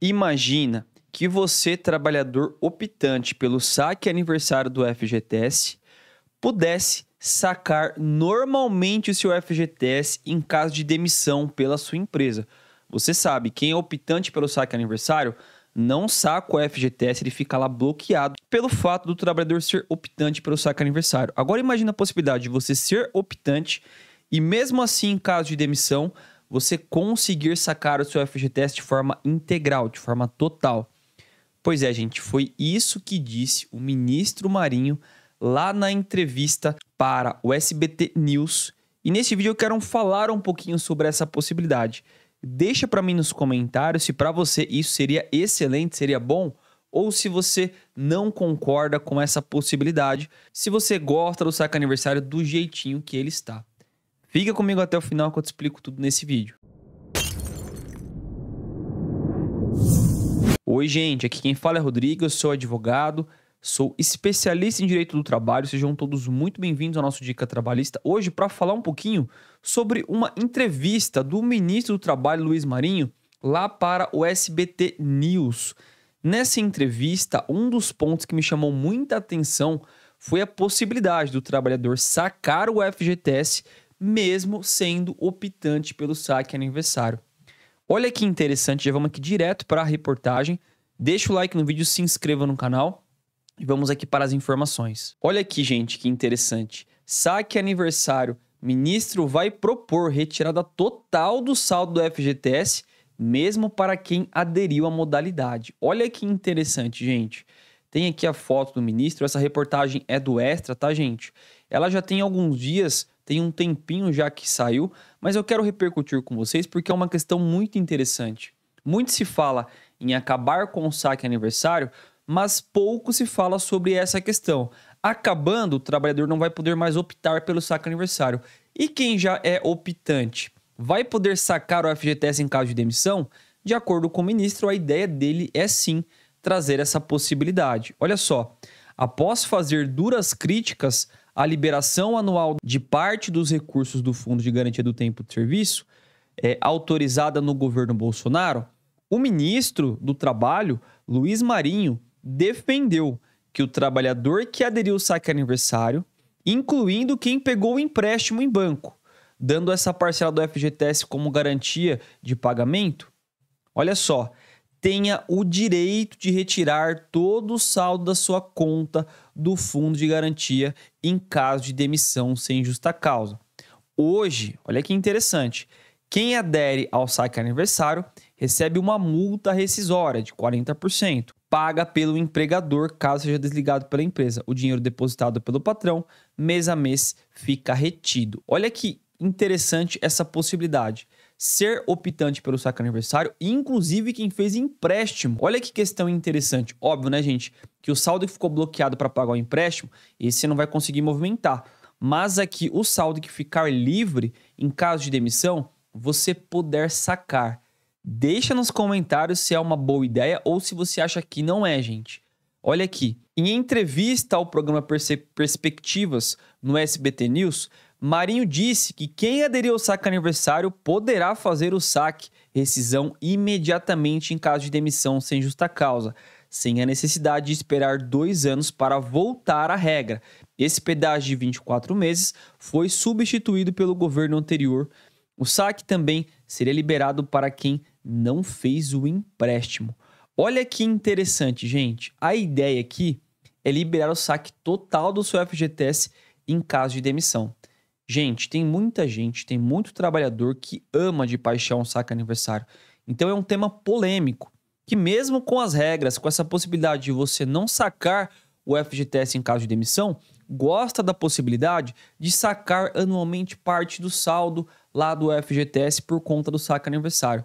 Imagina que você, trabalhador optante pelo saque aniversário do FGTS, pudesse sacar normalmente o seu FGTS em caso de demissão pela sua empresa. Você sabe, quem é optante pelo saque aniversário não saca o FGTS, ele fica lá bloqueado pelo fato do trabalhador ser optante pelo saque aniversário. Agora imagine a possibilidade de você ser optante e mesmo assim, em caso de demissão, você conseguir sacar o seu FGTS de forma integral, de forma total. Pois é, gente, foi isso que disse o ministro Marinho lá na entrevista para o SBT News. E nesse vídeo eu quero falar um pouquinho sobre essa possibilidade. Deixa para mim nos comentários se para você isso seria excelente, seria bom, ou se você não concorda com essa possibilidade, se você gosta do saco aniversário do jeitinho que ele está. Fica comigo até o final que eu te explico tudo nesse vídeo. Oi, gente, aqui quem fala é Rodrigo, eu sou advogado, sou especialista em direito do trabalho. Sejam todos muito bem-vindos ao nosso Dica Trabalhista. Hoje, para falar um pouquinho sobre uma entrevista do ministro do Trabalho, Luiz Marinho, lá para o SBT News. Nessa entrevista, um dos pontos que me chamou muita atenção foi a possibilidade do trabalhador sacar o FGTS mesmo sendo optante pelo saque aniversário. Olha que interessante, já vamos aqui direto para a reportagem. Deixa o like no vídeo, se inscreva no canal e vamos aqui para as informações. Olha aqui, gente, que interessante. Saque aniversário. Ministro vai propor retirada total do saldo do FGTS, mesmo para quem aderiu à modalidade. Olha que interessante, gente. Tem aqui a foto do ministro. Essa reportagem é do Extra, tá, gente? Ela já tem alguns dias tem um tempinho já que saiu, mas eu quero repercutir com vocês porque é uma questão muito interessante. Muito se fala em acabar com o saque aniversário, mas pouco se fala sobre essa questão. Acabando, o trabalhador não vai poder mais optar pelo saque aniversário. E quem já é optante vai poder sacar o FGTS em caso de demissão? De acordo com o ministro, a ideia dele é sim trazer essa possibilidade. Olha só, após fazer duras críticas a liberação anual de parte dos recursos do Fundo de Garantia do Tempo de Serviço, é, autorizada no governo Bolsonaro, o ministro do Trabalho, Luiz Marinho, defendeu que o trabalhador que aderiu ao saque aniversário, incluindo quem pegou o empréstimo em banco, dando essa parcela do FGTS como garantia de pagamento. Olha só, tenha o direito de retirar todo o saldo da sua conta do fundo de garantia em caso de demissão sem justa causa. Hoje, olha que interessante, quem adere ao saque aniversário recebe uma multa rescisória de 40%, paga pelo empregador caso seja desligado pela empresa. O dinheiro depositado pelo patrão mês a mês fica retido. Olha que interessante essa possibilidade ser optante pelo saque aniversário, inclusive quem fez empréstimo. Olha que questão interessante. Óbvio, né, gente, que o saldo que ficou bloqueado para pagar o empréstimo, esse não vai conseguir movimentar. Mas aqui o saldo que ficar livre em caso de demissão, você puder sacar. Deixa nos comentários se é uma boa ideia ou se você acha que não é, gente. Olha aqui, em entrevista ao programa Perspectivas no SBT News, Marinho disse que quem aderir ao saque aniversário poderá fazer o saque, rescisão imediatamente em caso de demissão sem justa causa, sem a necessidade de esperar dois anos para voltar à regra. Esse pedágio de 24 meses foi substituído pelo governo anterior. O saque também seria liberado para quem não fez o empréstimo. Olha que interessante, gente. A ideia aqui é liberar o saque total do seu FGTS em caso de demissão. Gente, tem muita gente, tem muito trabalhador que ama de paixão um saque aniversário. Então é um tema polêmico, que mesmo com as regras, com essa possibilidade de você não sacar o FGTS em caso de demissão, gosta da possibilidade de sacar anualmente parte do saldo lá do FGTS por conta do saque aniversário.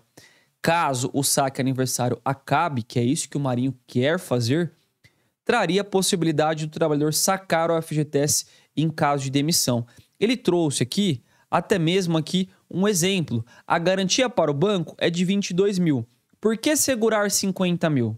Caso o saque aniversário acabe, que é isso que o Marinho quer fazer, traria a possibilidade do trabalhador sacar o FGTS em caso de demissão. Ele trouxe aqui, até mesmo aqui, um exemplo. A garantia para o banco é de 22 mil. Por que segurar 50 mil?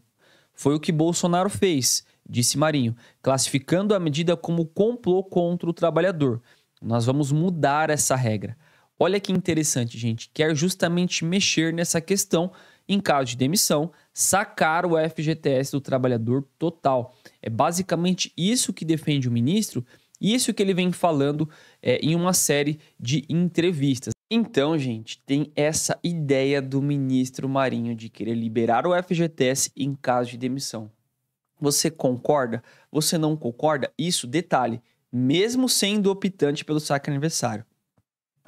Foi o que Bolsonaro fez, disse Marinho, classificando a medida como complô contra o trabalhador. Nós vamos mudar essa regra. Olha que interessante, gente. Quer justamente mexer nessa questão em caso de demissão, sacar o FGTS do trabalhador total. É basicamente isso que defende o ministro e isso que ele vem falando é, em uma série de entrevistas. Então, gente, tem essa ideia do ministro Marinho de querer liberar o FGTS em caso de demissão. Você concorda? Você não concorda? Isso, detalhe, mesmo sendo optante pelo saque aniversário.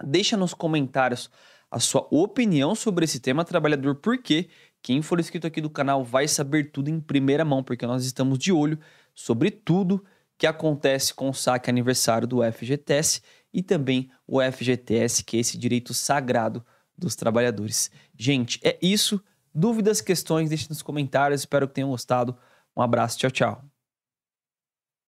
Deixa nos comentários a sua opinião sobre esse tema trabalhador, porque quem for inscrito aqui do canal vai saber tudo em primeira mão, porque nós estamos de olho sobre tudo que acontece com o saque aniversário do FGTS e também o FGTS, que é esse direito sagrado dos trabalhadores. Gente, é isso. Dúvidas, questões, deixe nos comentários. Espero que tenham gostado. Um abraço, tchau, tchau.